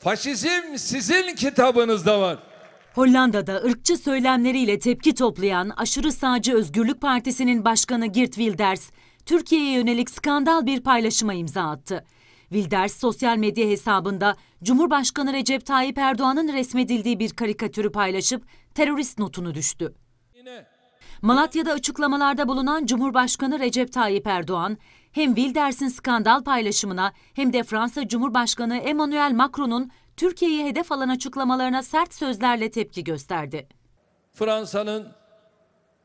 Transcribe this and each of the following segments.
Faşizm sizin kitabınızda var. Hollanda'da ırkçı söylemleriyle tepki toplayan aşırı sağcı Özgürlük Partisi'nin başkanı Geert Wilders, Türkiye'ye yönelik skandal bir paylaşıma imza attı. Wilders sosyal medya hesabında Cumhurbaşkanı Recep Tayyip Erdoğan'ın resmedildiği bir karikatürü paylaşıp terörist notunu düştü. Yine. Malatya'da açıklamalarda bulunan Cumhurbaşkanı Recep Tayyip Erdoğan, hem Wilders'in skandal paylaşımına hem de Fransa Cumhurbaşkanı Emmanuel Macron'un Türkiye'yi hedef alan açıklamalarına sert sözlerle tepki gösterdi. Fransa'nın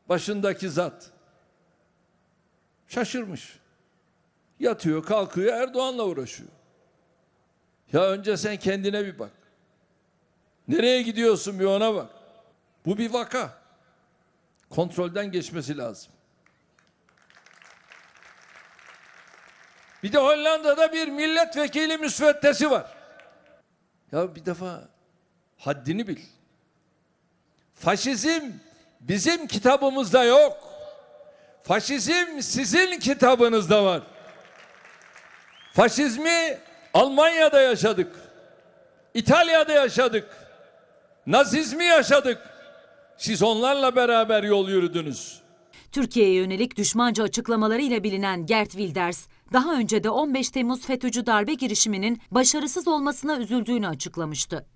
başındaki zat şaşırmış. Yatıyor, kalkıyor, Erdoğan'la uğraşıyor. Ya önce sen kendine bir bak. Nereye gidiyorsun bir ona bak. Bu bir vaka. Kontrolden geçmesi lazım. Bir de Hollanda'da bir milletvekili müsveddesi var. Ya bir defa haddini bil. Faşizm bizim kitabımızda yok. Faşizm sizin kitabınızda var. Faşizmi Almanya'da yaşadık. İtalya'da yaşadık. Nazizmi yaşadık. Siz onlarla beraber yol yürüdünüz. Türkiye'ye yönelik düşmanca açıklamalarıyla bilinen Gert Wilders, daha önce de 15 Temmuz FETÖ'cü darbe girişiminin başarısız olmasına üzüldüğünü açıklamıştı.